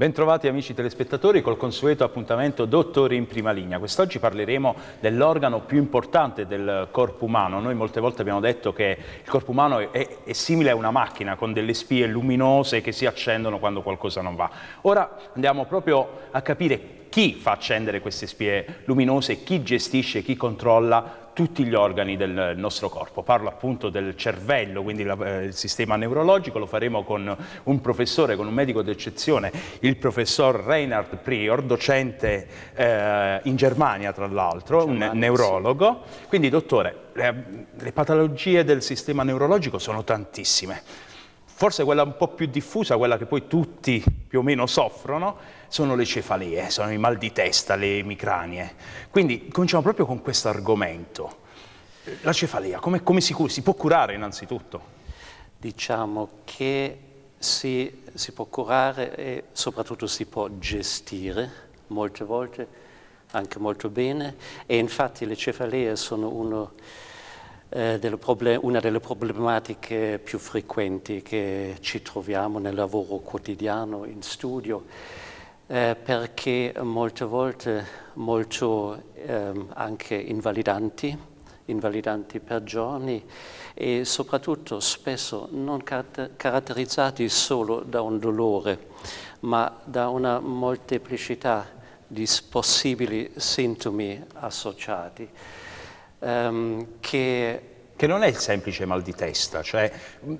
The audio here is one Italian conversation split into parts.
Bentrovati amici telespettatori col consueto appuntamento Dottori in prima linea. Quest'oggi parleremo dell'organo più importante del corpo umano. Noi molte volte abbiamo detto che il corpo umano è, è, è, simile a una macchina con delle spie luminose che si accendono quando qualcosa non va. Ora andiamo proprio a capire chi fa accendere queste spie luminose, chi gestisce, chi controlla tutti gli organi del nostro corpo. Parlo appunto del cervello, quindi la, eh, il sistema neurologico, lo faremo con un professore, con un medico d'eccezione, il professor Reinhard Prior, docente eh, in Germania tra l'altro, un neurologo. Quindi dottore, le, le patologie del sistema neurologico sono tantissime. Forse quella un po' più diffusa, quella che poi tutti più o meno soffrono, sono le cefalee, sono i mal di testa, le emicranie. Quindi cominciamo proprio con questo argomento. La cefalea, come, come si, si può curare innanzitutto? Diciamo che si, si può curare e soprattutto si può gestire molte volte, anche molto bene, e infatti le cefalee sono uno eh, una delle problematiche più frequenti che ci troviamo nel lavoro quotidiano in studio, eh, perché molte volte molto eh, anche invalidanti, invalidanti per giorni e soprattutto spesso non caratterizzati solo da un dolore, ma da una molteplicità di possibili sintomi associati ehm, che che non è il semplice mal di testa, cioè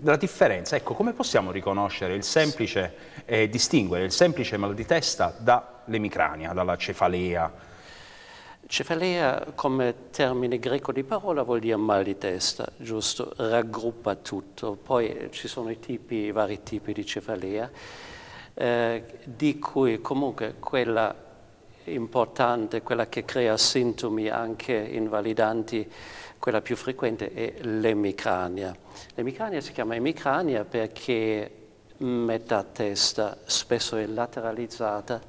la differenza, ecco come possiamo riconoscere il semplice, eh, distinguere il semplice mal di testa dall'emicrania, dalla cefalea? Cefalea come termine greco di parola vuol dire mal di testa, giusto? Raggruppa tutto, poi eh, ci sono i, tipi, i vari tipi di cefalea, eh, di cui comunque quella importante, quella che crea sintomi anche invalidanti, quella più frequente è l'emicrania. L'emicrania si chiama emicrania perché metà testa, spesso è lateralizzata,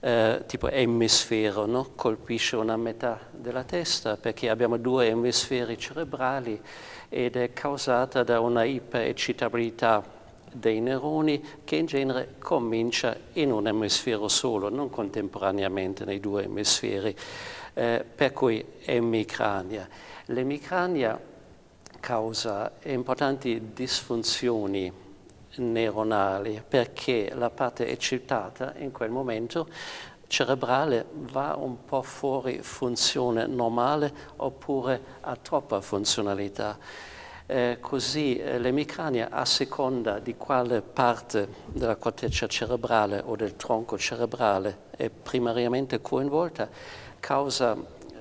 eh, tipo emisfero, no? colpisce una metà della testa perché abbiamo due emisferi cerebrali ed è causata da una eccitabilità dei neuroni che in genere comincia in un emisfero solo, non contemporaneamente nei due emisferi, eh, per cui emicrania. L'emicrania causa importanti disfunzioni neuronali perché la parte eccitata in quel momento cerebrale va un po' fuori funzione normale oppure ha troppa funzionalità eh, così eh, l'emicrania a seconda di quale parte della corteccia cerebrale o del tronco cerebrale è primariamente coinvolta causa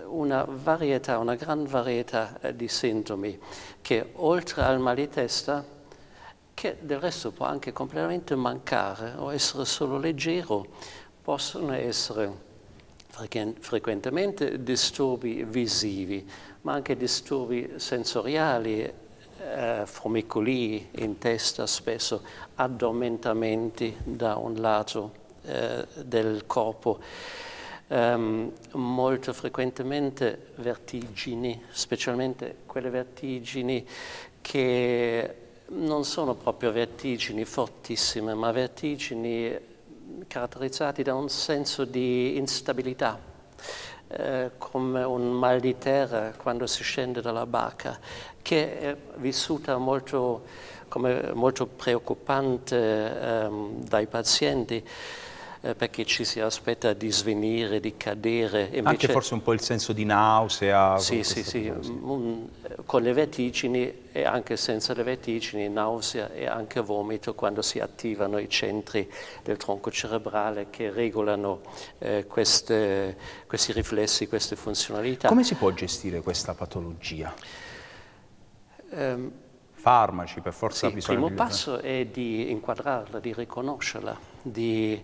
una varietà, una gran varietà eh, di sintomi che oltre al mal di testa, che del resto può anche completamente mancare o essere solo leggero, possono essere frequentemente disturbi visivi, ma anche disturbi sensoriali, eh, formicolii in testa, spesso addormentamenti da un lato eh, del corpo, um, molto frequentemente vertigini, specialmente quelle vertigini che non sono proprio vertigini fortissime, ma vertigini caratterizzati da un senso di instabilità eh, come un mal di terra quando si scende dalla barca, che è vissuta molto, come molto preoccupante ehm, dai pazienti eh, perché ci si aspetta di svenire, di cadere. Invece... Anche forse un po' il senso di nausea. Sì, sì, sì. Un, con le vertigini e anche senza le vertigini, nausea e anche vomito quando si attivano i centri del tronco cerebrale che regolano eh, queste, questi riflessi, queste funzionalità. Come si può gestire questa patologia? Um, farmaci per forza sì, bisogna... Il primo passo è di inquadrarla, di riconoscerla, di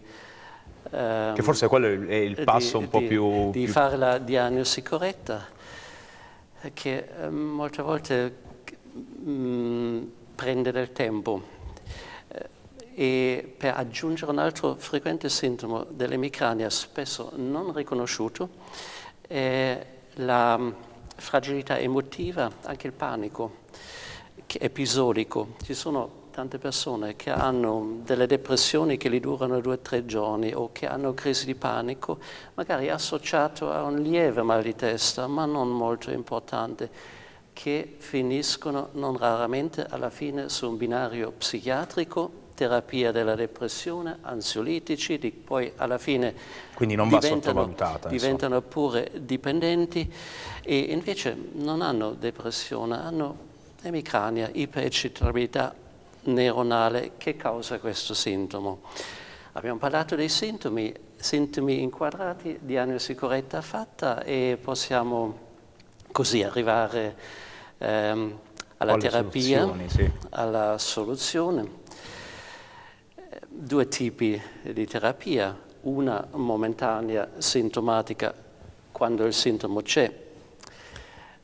Ehm, che forse quello è il passo di, un po' di, più... Di più... fare la diagnosi corretta, che eh, molte volte mh, mm, prende del tempo. Eh, e per aggiungere un altro frequente sintomo dell'emicrania, spesso non riconosciuto, è la mm, fragilità emotiva, anche il panico episodico. Ci sono tante persone che hanno delle depressioni che li durano due o tre giorni o che hanno crisi di panico, magari associato a un lieve mal di testa, ma non molto importante, che finiscono non raramente alla fine su un binario psichiatrico terapia della depressione, ansiolitici, di, poi alla fine diventano, diventano pure dipendenti e invece non hanno depressione, hanno emicrania, ipereccitabilità neuronale che causa questo sintomo. Abbiamo parlato dei sintomi, sintomi inquadrati, diagnosi corretta fatta e possiamo così arrivare ehm, alla Alle terapia, sì. alla soluzione. Due tipi di terapia, una momentanea sintomatica quando il sintomo c'è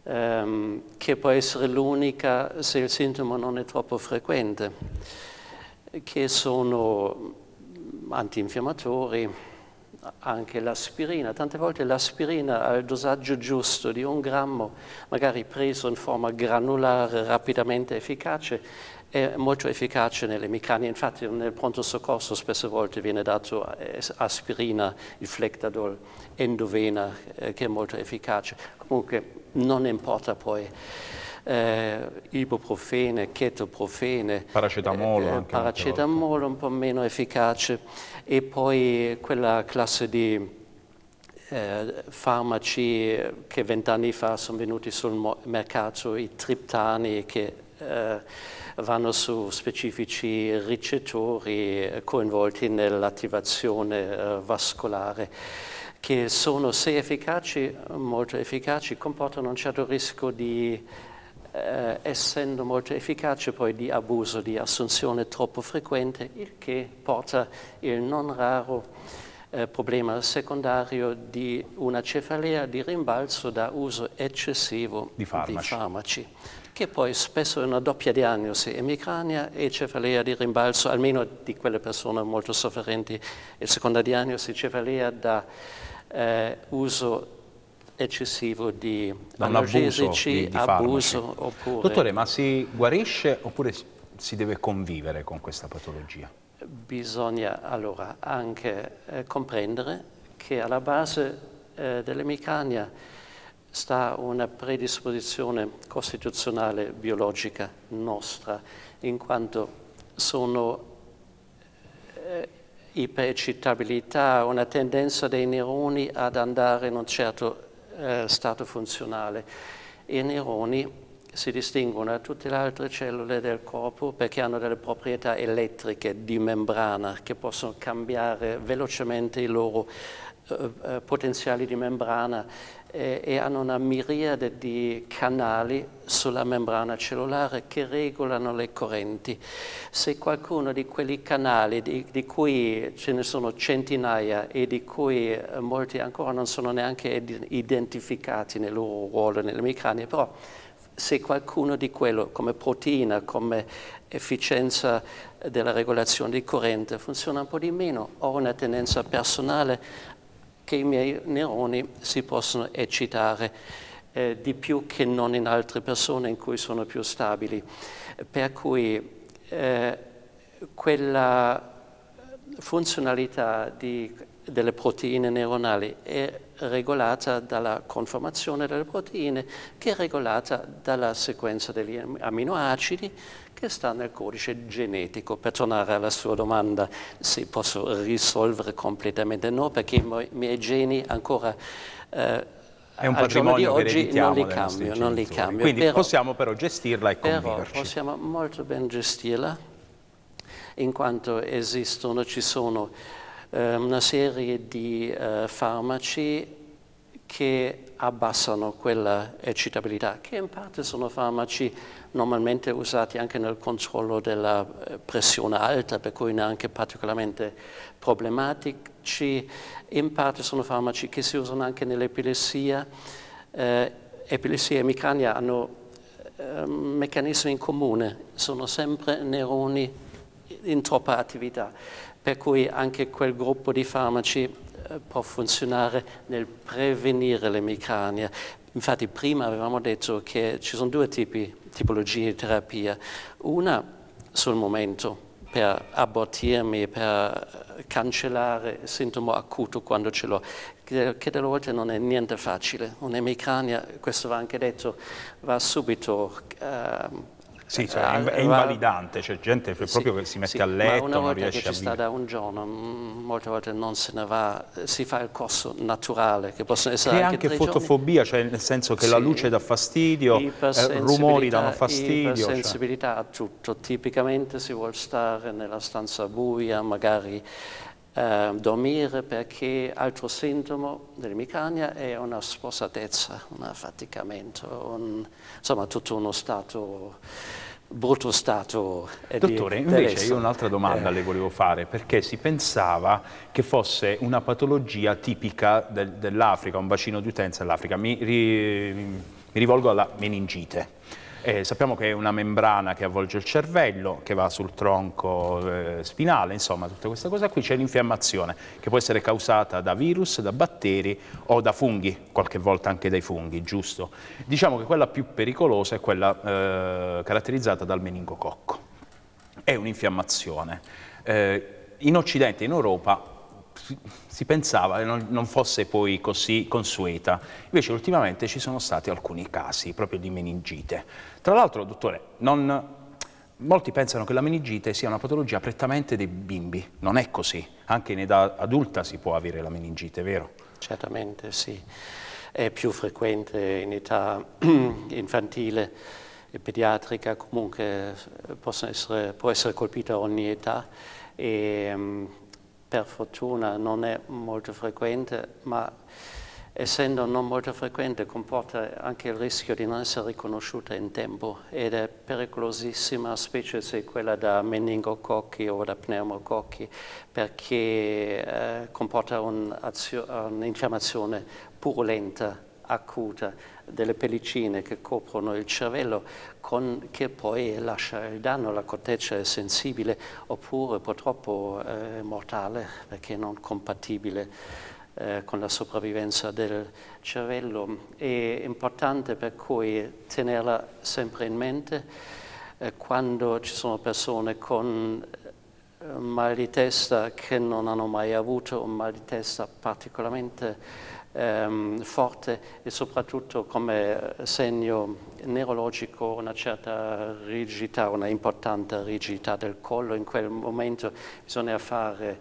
ehm, che può essere l'unica se il sintomo non è troppo frequente, che sono antinfiammatori, anche l'aspirina, tante volte l'aspirina al dosaggio giusto di un grammo, magari preso in forma granulare, rapidamente efficace, è molto efficace nelle micranie, infatti nel pronto soccorso spesse volte viene dato eh, aspirina, il flectadol, endovena, eh, che è molto efficace. Comunque non importa poi eh, ibuprofene, chetoprofene, paracetamolo, eh, paracetamolo un po' meno efficace e poi quella classe di eh, farmaci che vent'anni fa sono venuti sul mercato, i triptani che eh, vanno su specifici ricettori eh, coinvolti nell'attivazione eh, vascolare che sono se efficaci, molto efficaci, comportano un certo rischio di eh, essendo molto efficace poi di abuso, di assunzione troppo frequente, il che porta il non raro eh, problema secondario di una cefalea di rimbalzo da uso eccessivo di farmaci. Di farmaci che poi spesso è una doppia diagnosi, emicrania e cefalea di rimbalzo, almeno di quelle persone molto sofferenti, e seconda diagnosi cefalea da eh, uso eccessivo di non analgesici, abuso, di, di abuso oppure... Dottore, ma si guarisce oppure si deve convivere con questa patologia? Bisogna allora anche eh, comprendere che alla base eh, dell'emicrania sta una predisposizione costituzionale biologica nostra, in quanto sono eh, iperecitabilità, una tendenza dei neuroni ad andare in un certo eh, stato funzionale. i neuroni si distinguono da tutte le altre cellule del corpo perché hanno delle proprietà elettriche di membrana che possono cambiare velocemente il loro eh, eh, potenziali di membrana eh, e hanno una miriade di canali sulla membrana cellulare che regolano le correnti. Se qualcuno di quei canali, di, di, cui ce ne sono centinaia e di cui eh, molti ancora non sono neanche identificati nel loro ruolo nelle micranie, però se qualcuno di quello come proteina, come efficienza della regolazione di corrente funziona un po' di meno, ho una tendenza personale che i miei neuroni si possono eccitare. Eh, di più che non in altre persone in cui sono più stabili. Per cui eh, quella funzionalità di, delle proteine neuronali è regolata dalla conformazione delle proteine che è regolata dalla sequenza degli aminoacidi che sta nel codice genetico. Per tornare alla sua domanda se posso risolvere completamente, no, perché i miei geni ancora... Eh, è un patrimonio che oggi non li cambio, non li cambio. Quindi però, possiamo però gestirla e però conviverci. possiamo molto ben gestirla, in quanto esistono, ci sono eh, una serie di eh, farmaci che abbassano quella eccitabilità, che in parte sono farmaci normalmente usati anche nel controllo della eh, pressione alta, per cui neanche particolarmente problematici, in parte sono farmaci che si usano anche nell'epilessia. Eh, epilessia e micrania hanno eh, meccanismi in comune, sono sempre neuroni in troppa attività, per cui anche quel gruppo di farmaci può funzionare nel prevenire l'emicrania. Infatti prima avevamo detto che ci sono due tipi, tipologie di terapia. Una sul momento, per abortirmi, per cancellare il sintomo acuto quando ce l'ho, che, delle volte non è niente facile. Un'emicrania, questo va anche detto, va subito... Eh, sì, cioè, è, eh, è invalidante, c'è cioè, gente sì, proprio che si mette sì, a letto, una volta che sta da un giorno, mm, molte volte non se ne va, eh, si fa il corso naturale, che possono essere che anche, anche fotofobia, giorni. cioè nel senso che sì, la luce dà fastidio, eh, rumori danno fastidio. Sensibilità cioè. a tutto, tipicamente si vuole stare nella stanza buia, magari eh, dormire perché altro sintomo dell'emicrania è una spossatezza, un affaticamento, un, insomma tutto uno stato, brutto stato. Dottore, invece io un'altra domanda eh. le volevo fare, perché si pensava che fosse una patologia tipica del, dell'Africa, un bacino di utenza dell'Africa. Mi, ri, mi rivolgo alla meningite eh, sappiamo che è una membrana che avvolge il cervello, che va sul tronco eh, spinale, insomma tutte queste cose qui. C'è l'infiammazione che può essere causata da virus, da batteri o da funghi, qualche volta anche dai funghi, giusto? Diciamo che quella più pericolosa è quella eh, caratterizzata dal meningococco. È un'infiammazione. Eh, in Occidente, in Europa, si pensava che non, fosse poi così consueta. Invece ultimamente ci sono stati alcuni casi proprio di meningite. Tra l'altro, dottore, non, molti pensano che la meningite sia una patologia prettamente dei bimbi. Non è così. Anche in età adulta si può avere la meningite, vero? Certamente, sì. È più frequente in età infantile e pediatrica, comunque eh, essere, può essere colpita ogni età. E, mm, per fortuna non è molto frequente, ma essendo non molto frequente comporta anche il rischio di non essere riconosciuta in tempo ed è pericolosissima, specie se quella da meningococchi o da pneumococchi, perché eh, comporta un'infiammazione purulenta acuta delle pellicine che coprono il cervello con, che poi lascia il danno alla corteccia è sensibile oppure purtroppo eh, mortale perché non compatibile eh, con la sopravvivenza del cervello. È importante per cui tenerla sempre in mente eh, quando ci sono persone con eh, mal di testa che non hanno mai avuto un mal di testa particolarmente ehm, forte e soprattutto come eh, segno neurologico una certa rigidità, una importante rigidità del collo. In quel momento bisogna fare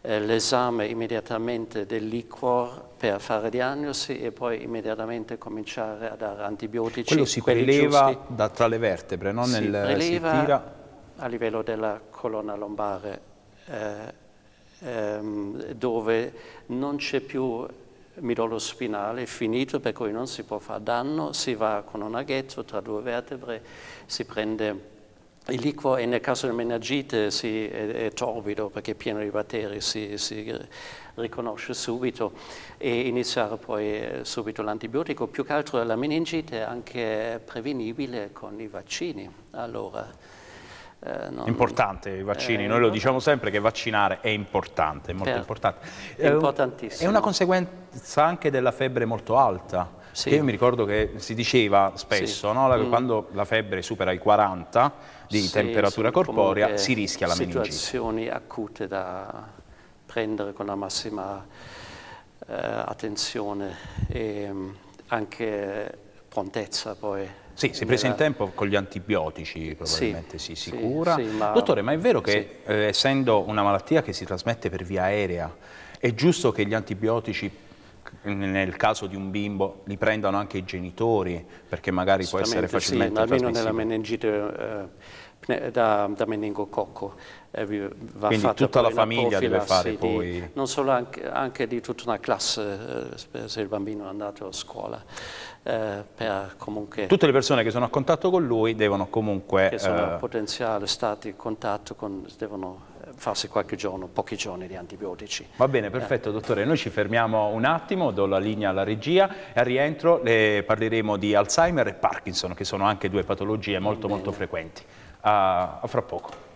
eh, l'esame immediatamente del liquor per fare diagnosi e poi immediatamente cominciare a dare antibiotici. Quello si preleva da, tra le vertebre, no? si Nel, preleva si tira... a livello della colonna lombare. Eh, ehm, dove non c'è più midollo spinale è finito per cui non si può fare danno, si va con un aghetto tra due vertebre, si prende il liquido e nel caso del menagite si, è, è, torbido perché è pieno di batteri, si, si riconosce subito e iniziare poi eh, subito l'antibiotico. Più che altro la meningite è anche prevenibile con i vaccini. Allora, eh, non... Importante i vaccini, eh, noi lo diciamo sempre che vaccinare è importante, è molto certo. importante. È eh, importantissimo. È una conseguenza anche della febbre molto alta. Sì. Io mi ricordo che si diceva spesso sì. no, la, mm. quando la febbre supera i 40 di sì, temperatura corporea si rischia la meningite. Situazioni acute da prendere con la massima eh, attenzione e mm, anche prontezza poi sì, si è eh, presa in tempo con gli antibiotici, probabilmente sì, si, si cura. Ma... Dottore, ma è vero che eh, essendo una malattia che si trasmette per via aerea, è giusto che gli antibiotici nel caso di un bimbo li prendano anche i genitori perché magari può essere facilmente sì, ma almeno nella meningite eh, da, da meningococco. Eh, Quindi tutta la famiglia deve fare di, poi... non solo, anche, anche, di tutta una classe, eh, se il bambino è andato a scuola. Eh, per comunque... Tutte le persone che sono a contatto con lui devono comunque... Che sono eh, potenziali stati in contatto con... devono eh, farsi qualche giorno, pochi giorni di antibiotici. Va bene, eh. perfetto dottore, noi ci fermiamo un attimo, do la linea alla regia e al rientro parleremo di Alzheimer e Parkinson che sono anche due patologie molto molto frequenti a, a fra poco.